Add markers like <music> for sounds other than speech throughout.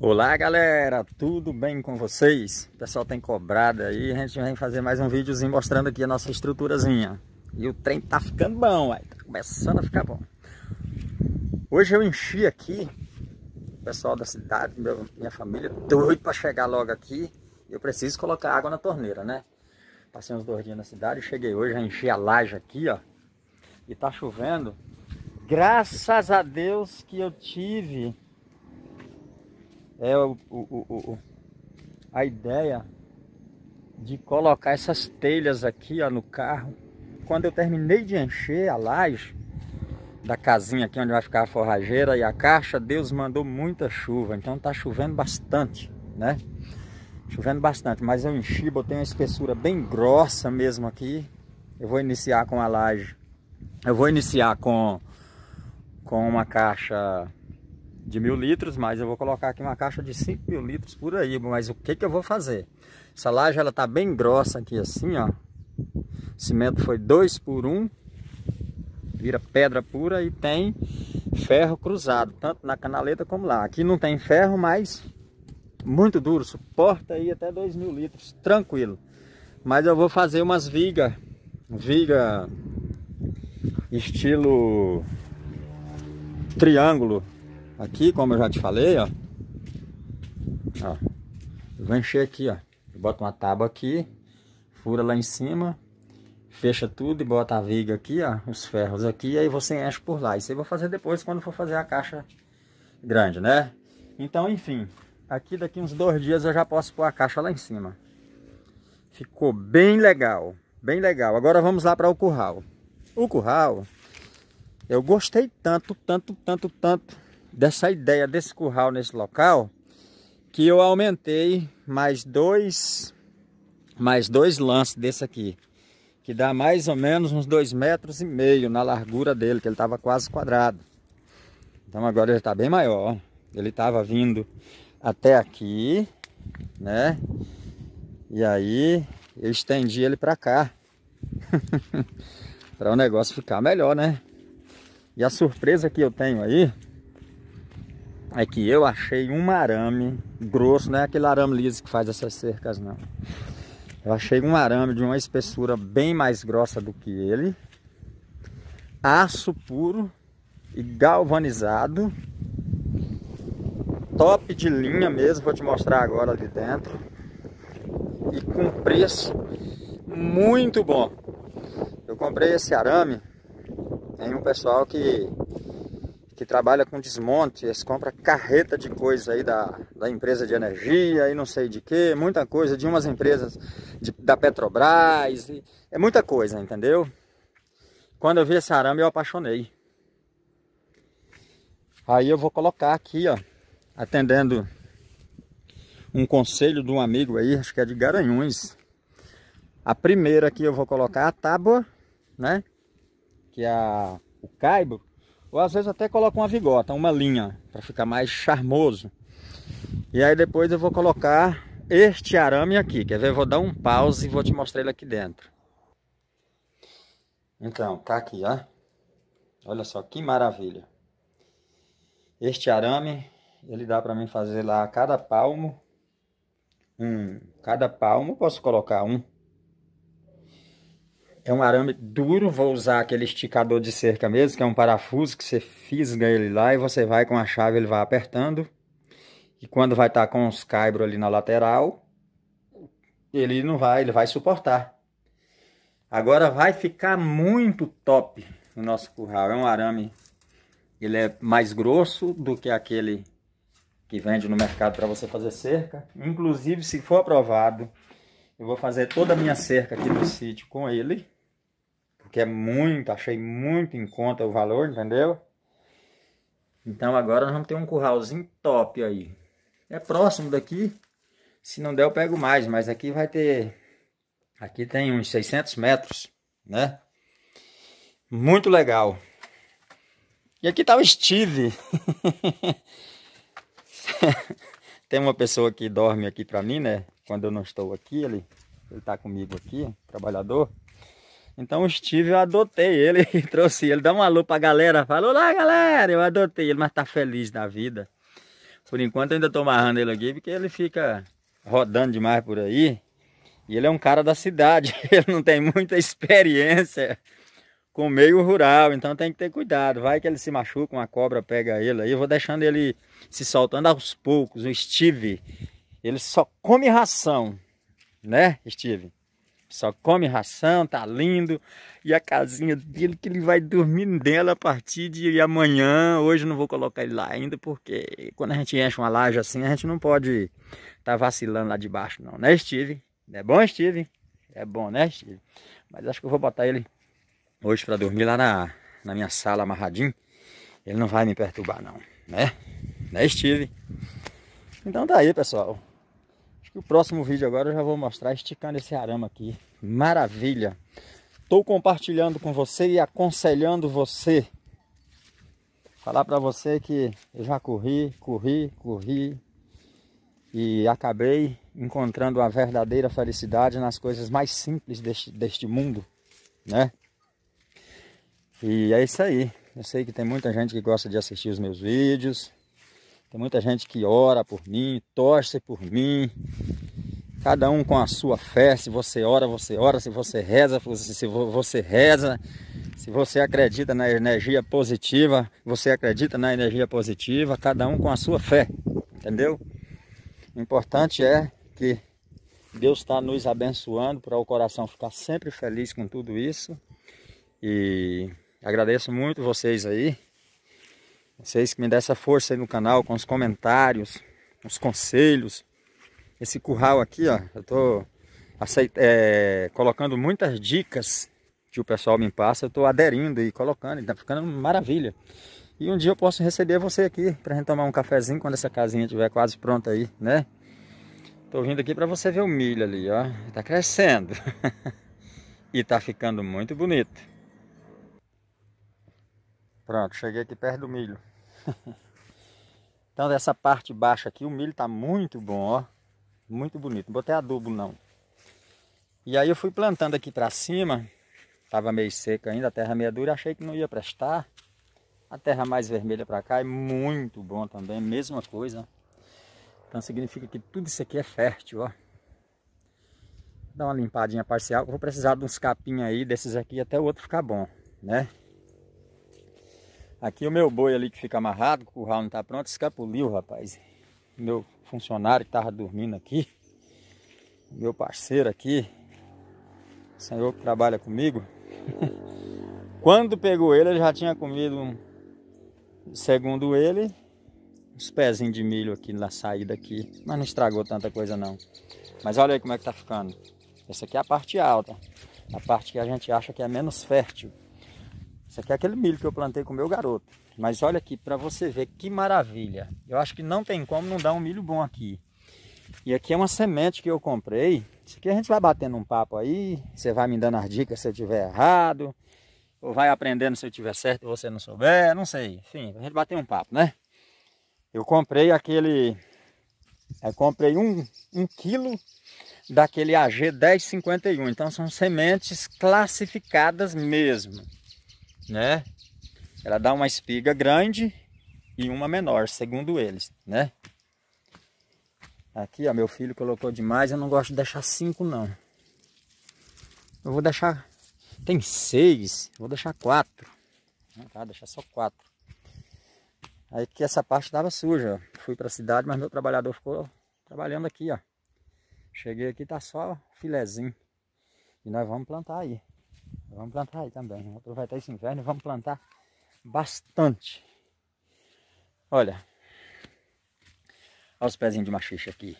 Olá galera, tudo bem com vocês? O pessoal tem cobrado aí, a gente vem fazer mais um videozinho mostrando aqui a nossa estruturazinha. E o trem tá ficando bom, ué. tá começando a ficar bom. Hoje eu enchi aqui, o pessoal da cidade, minha família, doido pra chegar logo aqui. Eu preciso colocar água na torneira, né? Passei uns dois dias na cidade, cheguei hoje, já enchi a laje aqui, ó. E tá chovendo. Graças a Deus que eu tive é o, o, o, a ideia de colocar essas telhas aqui ó, no carro. Quando eu terminei de encher a laje da casinha aqui onde vai ficar a forrageira e a caixa, Deus mandou muita chuva, então tá chovendo bastante, né? Chovendo bastante, mas eu enchi, botei uma espessura bem grossa mesmo aqui. Eu vou iniciar com a laje. Eu vou iniciar com, com uma caixa de mil litros, mas eu vou colocar aqui uma caixa de 5 mil litros por aí. Mas o que, que eu vou fazer? Essa laje ela tá bem grossa aqui assim, ó. O cimento foi 2 por 1, um, vira pedra pura e tem ferro cruzado, tanto na canaleta como lá. Aqui não tem ferro, mas muito duro, suporta aí até 2 mil litros, tranquilo. Mas eu vou fazer umas vigas, viga estilo triângulo Aqui, como eu já te falei, ó. Ó. Eu vou encher aqui, ó. Eu boto uma tábua aqui, fura lá em cima, fecha tudo e bota a viga aqui, ó. Os ferros aqui, aí você enche por lá. Isso aí eu vou fazer depois, quando for fazer a caixa grande, né? Então, enfim. Aqui daqui uns dois dias eu já posso pôr a caixa lá em cima. Ficou bem legal. Bem legal. Agora vamos lá para o curral. O curral, eu gostei tanto, tanto, tanto, tanto dessa ideia desse curral nesse local que eu aumentei mais dois mais dois lances desse aqui que dá mais ou menos uns dois metros e meio na largura dele que ele estava quase quadrado então agora ele está bem maior ele estava vindo até aqui né e aí eu estendi ele para cá <laughs> para o negócio ficar melhor né e a surpresa que eu tenho aí é que eu achei um arame grosso, não é aquele arame liso que faz essas cercas não. Eu achei um arame de uma espessura bem mais grossa do que ele, aço puro e galvanizado, top de linha mesmo, vou te mostrar agora ali dentro, e com preço muito bom. Eu comprei esse arame em um pessoal que que trabalha com desmonte, eles compram carreta de coisa aí da, da empresa de energia e não sei de que, muita coisa, de umas empresas de, da Petrobras, e, é muita coisa, entendeu? Quando eu vi esse arame eu apaixonei. Aí eu vou colocar aqui, ó, atendendo um conselho de um amigo aí, acho que é de Garanhuns. A primeira aqui eu vou colocar é a tábua, né? Que é a, o caibo, ou às vezes até coloco uma vigota, uma linha, para ficar mais charmoso. E aí depois eu vou colocar este arame aqui. Quer ver? Eu vou dar um pause e vou te mostrar ele aqui dentro. Então, tá aqui, ó. Olha só que maravilha. Este arame, ele dá para mim fazer lá cada palmo. Um, cada palmo posso colocar um é um arame duro, vou usar aquele esticador de cerca mesmo, que é um parafuso que você fisga ele lá e você vai com a chave, ele vai apertando. E quando vai estar tá com os caibros ali na lateral, ele não vai, ele vai suportar. Agora vai ficar muito top o nosso curral. É um arame, ele é mais grosso do que aquele que vende no mercado para você fazer cerca. Inclusive, se for aprovado, eu vou fazer toda a minha cerca aqui no sítio com ele que é muito, achei muito em conta o valor, entendeu? Então agora nós vamos ter um curralzinho top aí. É próximo daqui, se não der eu pego mais, mas aqui vai ter, aqui tem uns 600 metros, né? Muito legal. E aqui tá o Steve. <laughs> tem uma pessoa que dorme aqui pra mim, né? Quando eu não estou aqui, ele, ele tá comigo aqui, trabalhador. Então o Steve, eu adotei ele <laughs> e trouxe ele. Dá um alô pra galera. Falou lá, galera, eu adotei ele, mas tá feliz da vida. Por enquanto eu ainda tô amarrando ele aqui, porque ele fica rodando demais por aí. E ele é um cara da cidade, <laughs> ele não tem muita experiência com meio rural, então tem que ter cuidado. Vai que ele se machuca, uma cobra pega ele aí. Eu vou deixando ele se soltando aos poucos. O Steve, ele só come ração, né, Steve? Só come ração, tá lindo. E a casinha dele que ele vai dormir nela a partir de amanhã. Hoje não vou colocar ele lá ainda, porque quando a gente enche uma laje assim, a gente não pode tá vacilando lá de baixo não, né Steve? É bom, Steve? É bom, né Steve? Mas acho que eu vou botar ele hoje para dormir lá na, na minha sala amarradinho. Ele não vai me perturbar não, né? Né Steve? Então tá aí, pessoal. Acho que o próximo vídeo agora eu já vou mostrar esticando esse arame aqui. Maravilha! Estou compartilhando com você e aconselhando você. Falar para você que eu já corri, corri, corri e acabei encontrando a verdadeira felicidade nas coisas mais simples deste, deste mundo, né? E é isso aí. Eu sei que tem muita gente que gosta de assistir os meus vídeos, tem muita gente que ora por mim, torce por mim. Cada um com a sua fé. Se você ora, você ora. Se você reza, se você reza. Se você acredita na energia positiva, você acredita na energia positiva. Cada um com a sua fé. Entendeu? O importante é que Deus está nos abençoando para o coração ficar sempre feliz com tudo isso. E agradeço muito vocês aí vocês é que me dão essa força aí no canal com os comentários, os conselhos. Esse curral aqui, ó, eu tô aceit é, colocando muitas dicas que o pessoal me passa, eu tô aderindo e colocando, e tá ficando maravilha. E um dia eu posso receber você aqui pra gente tomar um cafezinho quando essa casinha estiver quase pronta aí, né? Tô vindo aqui para você ver o milho ali, ó. Tá crescendo. <laughs> e tá ficando muito bonito. Pronto, cheguei aqui perto do milho. <laughs> então dessa parte baixa aqui, o milho está muito bom, ó. Muito bonito, não botei adubo não. E aí eu fui plantando aqui para cima, tava meio seca ainda, a terra meio dura, achei que não ia prestar. A terra mais vermelha para cá é muito bom também, mesma coisa. Então significa que tudo isso aqui é fértil, ó. Dá uma limpadinha parcial, vou precisar de uns capinhos aí, desses aqui até o outro ficar bom, né? Aqui o meu boi ali que fica amarrado, o curral não tá pronto, escapuliu, rapaz. Meu funcionário que tava dormindo aqui, meu parceiro aqui, o senhor que trabalha comigo. <laughs> Quando pegou ele, ele já tinha comido, segundo ele, uns pezinhos de milho aqui na saída aqui. Mas não estragou tanta coisa não. Mas olha aí como é que tá ficando. Essa aqui é a parte alta. A parte que a gente acha que é menos fértil. Isso aqui é aquele milho que eu plantei com o meu garoto. Mas olha aqui, para você ver que maravilha. Eu acho que não tem como não dar um milho bom aqui. E aqui é uma semente que eu comprei. Isso aqui a gente vai batendo um papo aí. Você vai me dando as dicas se eu tiver errado. Ou vai aprendendo se eu tiver certo e você não souber. Não sei. Enfim, a gente bater um papo, né? Eu comprei aquele... Eu comprei um, um quilo daquele AG 1051. Então são sementes classificadas mesmo né? Ela dá uma espiga grande e uma menor, segundo eles, né? Aqui, ó, meu filho colocou demais, eu não gosto de deixar cinco, não. Eu vou deixar... Tem seis, vou deixar quatro. Não tá, deixar só quatro. Aí que essa parte estava suja, ó. Fui pra cidade, mas meu trabalhador ficou trabalhando aqui, ó. Cheguei aqui, tá só filezinho. E nós vamos plantar aí. Vamos plantar aí também. Vamos né? aproveitar esse inverno e vamos plantar bastante. Olha. Olha os pezinhos de machixe aqui.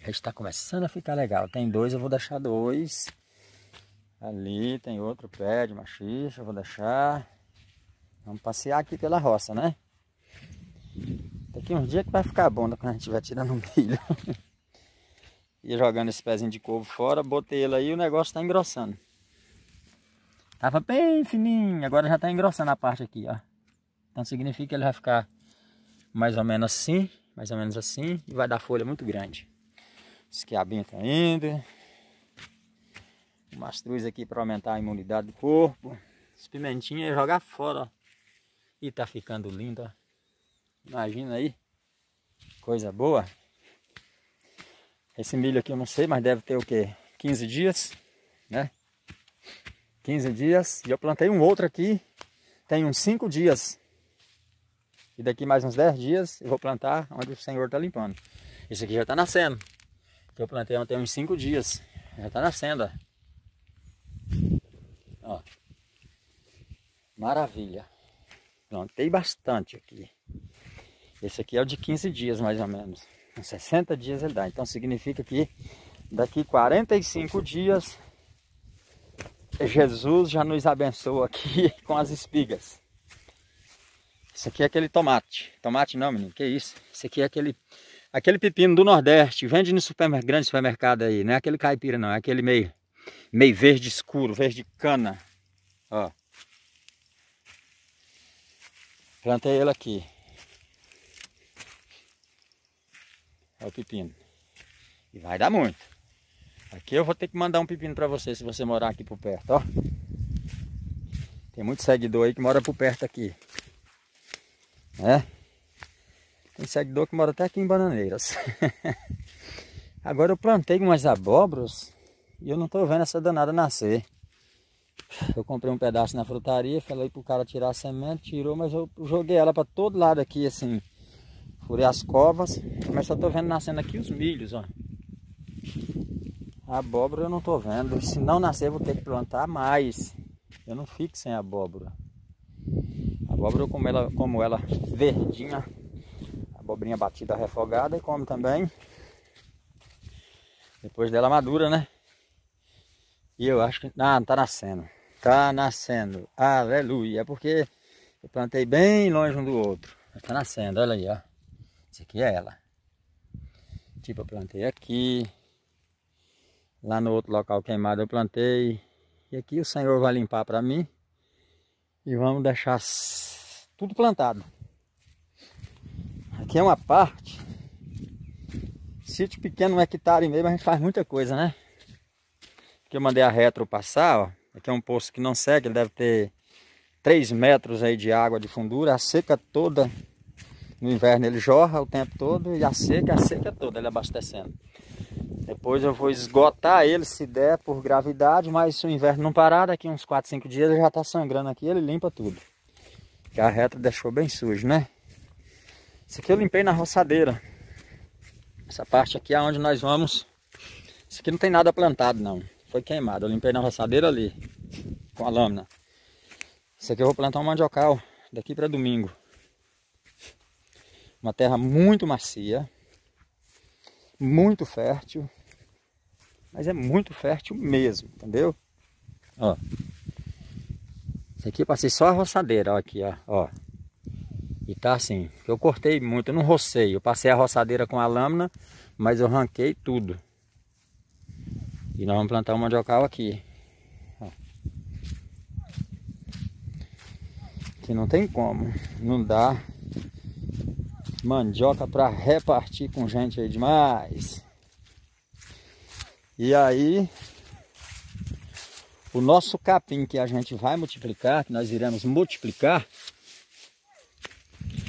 Já está começando a ficar legal. Tem dois, eu vou deixar dois. Ali tem outro pé de machixe, eu vou deixar. Vamos passear aqui pela roça, né? Daqui uns dias que vai ficar bom né? quando a gente estiver tirando milho. <laughs> e jogando esse pezinho de couve fora, botei ele aí e o negócio está engrossando. Tava bem fininho, agora já tá engrossando a parte aqui, ó. Então significa que ele vai ficar mais ou menos assim, mais ou menos assim, e vai dar folha muito grande. Esquiabinho tá indo. Umas mastruz aqui para aumentar a imunidade do corpo. As pimentinhas é jogar fora, ó. E tá ficando lindo, ó. Imagina aí. Coisa boa. Esse milho aqui eu não sei, mas deve ter o quê? 15 dias, né? 15 dias. E eu plantei um outro aqui, tem uns 5 dias. E daqui mais uns 10 dias eu vou plantar onde o senhor está limpando. Esse aqui já está nascendo. Que eu plantei ontem uns 5 dias. Já está nascendo, ó. Maravilha. Plantei bastante aqui. Esse aqui é o de 15 dias mais ou menos. 60 dias ele dá. Então significa que daqui 45 dias Jesus já nos abençoou aqui <laughs> com as espigas. Isso aqui é aquele tomate. Tomate não, menino, que isso? Isso aqui é aquele aquele pepino do Nordeste, vende no supermercado, grande supermercado aí, não é aquele caipira não, é aquele meio meio verde escuro, verde cana. Ó. Plantei ele aqui. É o pepino. E vai dar muito. Aqui eu vou ter que mandar um pepino para você se você morar aqui por perto, ó. Tem muito seguidor aí que mora por perto aqui. Né? Tem seguidor que mora até aqui em Bananeiras. <laughs> Agora eu plantei umas abóboras e eu não estou vendo essa danada nascer. Eu comprei um pedaço na frutaria, falei pro cara tirar a semente, tirou, mas eu joguei ela para todo lado aqui, assim. Furei as covas, mas só estou vendo nascendo aqui os milhos, ó. Abóbora eu não estou vendo. Se não nascer, vou ter que plantar mais. Eu não fico sem abóbora. abóbora eu como ela, como ela verdinha, abobrinha batida refogada e como também depois dela madura, né? E eu acho que... Ah, tá nascendo. Tá nascendo. Aleluia. É Porque eu plantei bem longe um do outro. Mas tá nascendo, olha aí, ó. Isso aqui é ela. Tipo, eu plantei aqui, Lá no outro local queimado eu plantei. E aqui o Senhor vai limpar para mim. E vamos deixar tudo plantado. Aqui é uma parte. Sítio pequeno, um hectare e meio, mas a gente faz muita coisa, né? Aqui eu mandei a retro passar, ó. Aqui é um poço que não segue, ele deve ter 3 metros aí de água de fundura. A seca toda, no inverno ele jorra o tempo todo e a seca, a seca toda, ele abastecendo. Depois eu vou esgotar ele se der por gravidade, mas se o inverno não parar, daqui uns 4, 5 dias ele já tá sangrando aqui, ele limpa tudo. a reta deixou bem sujo, né? Isso aqui eu limpei na roçadeira. Essa parte aqui é onde nós vamos. Isso aqui não tem nada plantado não. Foi queimado. Eu limpei na roçadeira ali. Com a lâmina. Isso aqui eu vou plantar um mandiocal. Daqui para domingo. Uma terra muito macia muito fértil, mas é muito fértil mesmo, entendeu? Ó, isso aqui eu passei só a roçadeira, ó, aqui, ó, ó. E tá assim, eu cortei muito, eu não rocei, eu passei a roçadeira com a lâmina, mas eu ranquei tudo. E nós vamos plantar o um mandiocal aqui. Ó. Que não tem como, não dá mandioca para repartir com gente aí demais. E aí, o nosso capim que a gente vai multiplicar, que nós iremos multiplicar,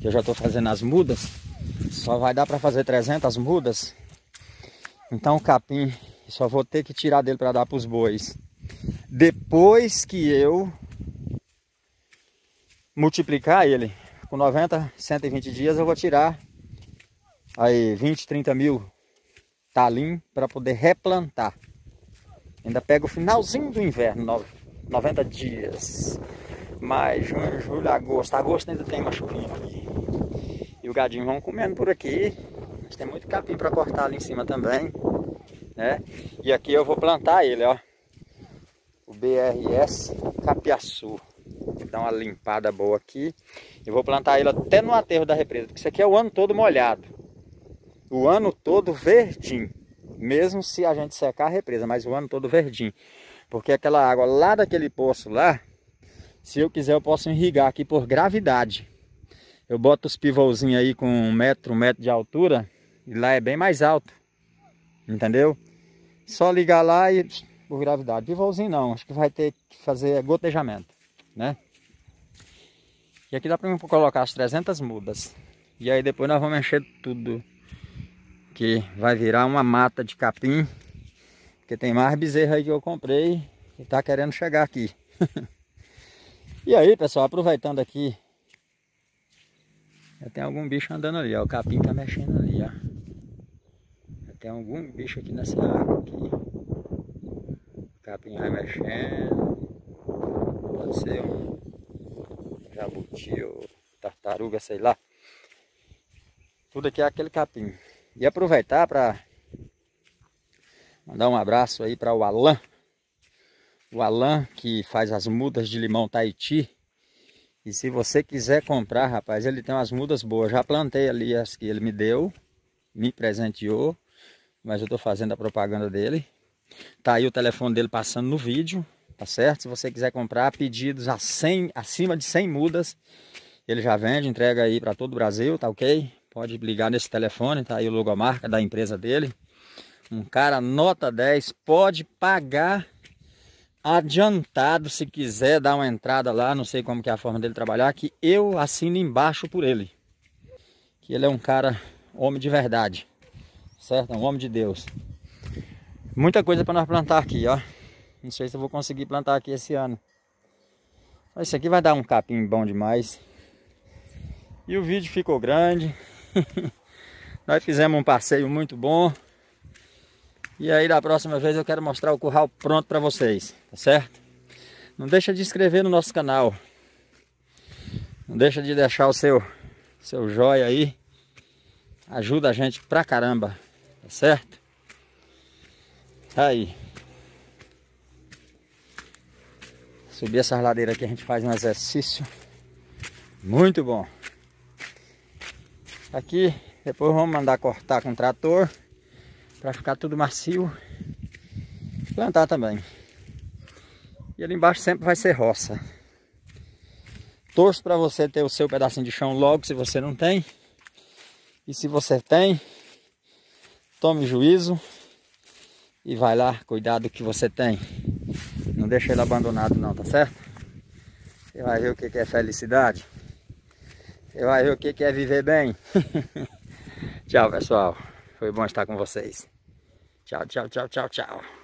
que eu já estou fazendo as mudas, só vai dar para fazer 300 mudas. Então o capim, só vou ter que tirar dele para dar para os bois. Depois que eu multiplicar ele, com 90, 120 dias eu vou tirar aí 20, 30 mil talim para poder replantar. Ainda pega o finalzinho do inverno, 90 dias. Mais junho, julho, agosto. Agosto ainda tem uma chuvinha aqui. E o gadinho vão comendo por aqui. Mas tem muito capim para cortar ali em cima também. Né? E aqui eu vou plantar ele, ó. O BRS Capiaçu dar uma limpada boa aqui. E vou plantar ele até no aterro da represa, porque isso aqui é o ano todo molhado. O ano todo verdinho, mesmo se a gente secar a represa, mas o ano todo verdinho. Porque aquela água lá daquele poço lá, se eu quiser eu posso irrigar aqui por gravidade. Eu boto os pivôzinhos aí com um metro, um metro de altura, e lá é bem mais alto, entendeu? Só ligar lá e por gravidade. Pivôzinho não, acho que vai ter que fazer gotejamento né? E aqui dá para colocar as 300 mudas. E aí depois nós vamos encher tudo. Que vai virar uma mata de capim. Porque tem mais bezerra aí que eu comprei e tá querendo chegar aqui. <laughs> e aí, pessoal, aproveitando aqui. Já tem algum bicho andando ali, ó. O capim tá mexendo ali, ó. Já tem algum bicho aqui nessa água aqui. O capim vai mexendo pode ser um jabuti ou tartaruga, sei lá. Tudo aqui é aquele capim. E aproveitar para mandar um abraço aí para o Alan. O Alan que faz as mudas de limão Tahiti. E se você quiser comprar, rapaz, ele tem umas mudas boas. Já plantei ali as que ele me deu, me presenteou, mas eu estou fazendo a propaganda dele. Tá aí o telefone dele passando no vídeo tá certo? Se você quiser comprar pedidos a 100, acima de 100 mudas, ele já vende, entrega aí para todo o Brasil, tá ok? Pode ligar nesse telefone, tá aí o logomarca é da empresa dele. Um cara nota 10, pode pagar adiantado se quiser dar uma entrada lá, não sei como que é a forma dele trabalhar, que eu assino embaixo por ele. Que ele é um cara, homem de verdade, certo? Um homem de Deus. Muita coisa para nós plantar aqui, ó. Não sei se eu vou conseguir plantar aqui esse ano. Mas isso aqui vai dar um capim bom demais. E o vídeo ficou grande. <laughs> Nós fizemos um passeio muito bom. E aí da próxima vez eu quero mostrar o curral pronto para vocês, tá certo? Não deixa de inscrever no nosso canal. Não deixa de deixar o seu, seu joia aí. Ajuda a gente pra caramba, tá certo? Tá aí. Subir essas ladeiras aqui a gente faz um exercício muito bom. Aqui depois vamos mandar cortar com trator para ficar tudo macio. Plantar também. E ali embaixo sempre vai ser roça. Torço para você ter o seu pedacinho de chão logo se você não tem. E se você tem, tome juízo e vai lá cuidado que você tem. Não deixa ele abandonado não, tá certo? Você vai ver o que é felicidade. Você vai ver o que é viver bem. <laughs> tchau, pessoal. Foi bom estar com vocês. Tchau, tchau, tchau, tchau, tchau.